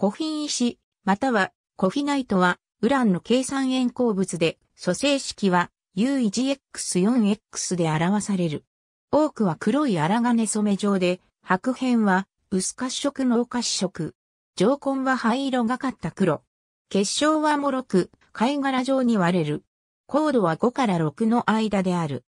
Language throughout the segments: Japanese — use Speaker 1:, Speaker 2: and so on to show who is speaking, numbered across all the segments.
Speaker 1: コフィン石、またはコフィナイトは、ウランの計算円鉱物で、組成式は U1X4X で表される。多くは黒い荒金染め状で、白片は薄褐色の褐色。上根は灰色がかった黒。結晶はもろく、貝殻状に割れる。高度は5から6の間である。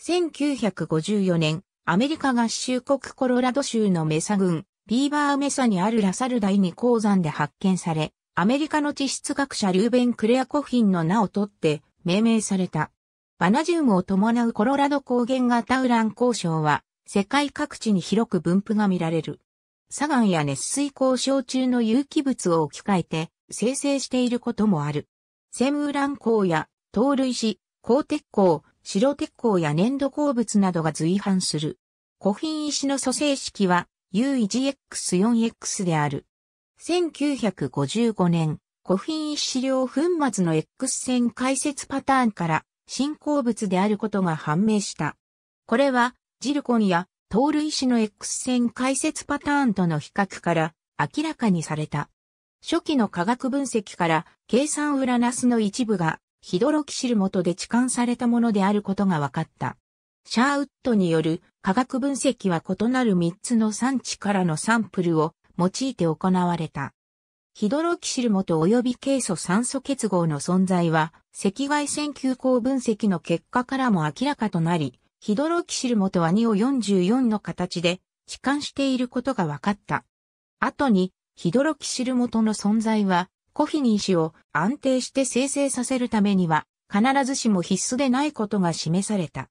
Speaker 1: 1954年、アメリカ合衆国コロラド州のメサ郡、ピーバーメサにあるラサル第二鉱山で発見され、アメリカの地質学者ルーベン・クレアコフィンの名を取って命名された。バナジウムを伴うコロラド高原型ウラン鉱床は、世界各地に広く分布が見られる。砂岩や熱水鉱床中の有機物を置き換えて生成していることもある。セムウラン鉱や陶類紙、鋼鉄鉱、白鉄鉱や粘土鉱物などが随伴する。古品石の組成式は U1X4X である。1955年、古品一資料粉末の X 線解説パターンから進行物であることが判明した。これは、ジルコンや糖類子の X 線解説パターンとの比較から明らかにされた。初期の化学分析から計算ウラナスの一部がヒドロキシル元で置換されたものであることが分かった。シャーウッドによる化学分析は異なる3つの産地からのサンプルを用いて行われた。ヒドロキシルモと及びケイ素酸素結合の存在は赤外線急行分析の結果からも明らかとなり、ヒドロキシルモとは2を44の形で置換していることが分かった。後にヒドロキシルモとの存在はコフィニー氏を安定して生成させるためには必ずしも必須でないことが示された。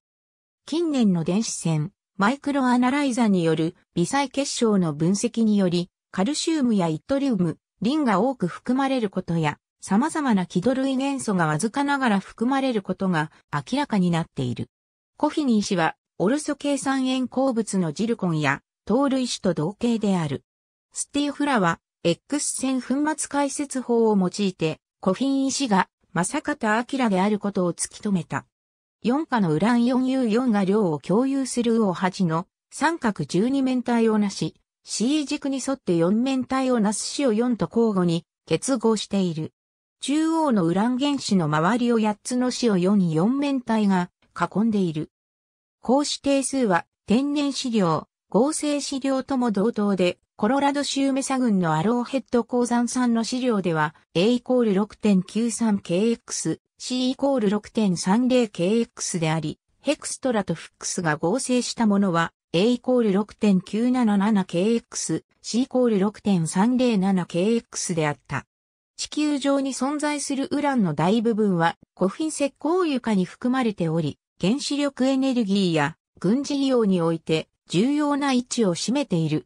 Speaker 1: 近年の電子線、マイクロアナライザによる微細結晶の分析により、カルシウムやイトリウム、リンが多く含まれることや、様々な気土類元素がわずかながら含まれることが明らかになっている。コフィニー氏は、オルソ系酸塩鉱物のジルコンや、糖類種と同型である。スティーフラは、X 線粉末解説法を用いて、コフィン医師が、正方明であることを突き止めた。4価のウラン 4U4 が量を共有する U8 の三角12面体をなし、C 軸に沿って4面体をなす c を4と交互に結合している。中央のウラン原子の周りを8つの CO44 面体が囲んでいる。こうし定数は天然資料、合成資料とも同等で、コロラド州メサ群のアローヘッド鉱山産の資料では A イコール 6.93kx、C イコール 6.30kx であり、ヘクストラとフックスが合成したものは、A イコール 6.977kx、C イコール 6.307kx であった。地球上に存在するウランの大部分は、古ン石膏床に含まれており、原子力エネルギーや軍事利用において重要な位置を占めている。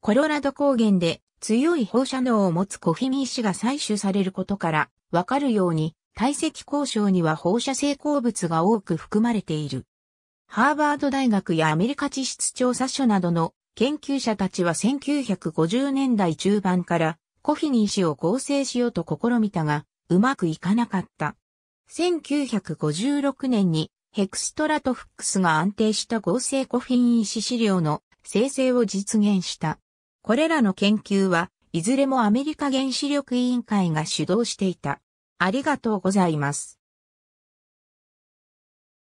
Speaker 1: コロラド高原で強い放射能を持つコフミ品石が採取されることから、わかるように、体積交渉には放射性鉱物が多く含まれている。ハーバード大学やアメリカ地質調査所などの研究者たちは1950年代中盤からコフィニー氏を合成しようと試みたが、うまくいかなかった。1956年にヘクストラトフックスが安定した合成コフィニン氏資料の生成を実現した。これらの研究は、いずれもアメリカ原子力委員会が主導していた。ありがとうございます。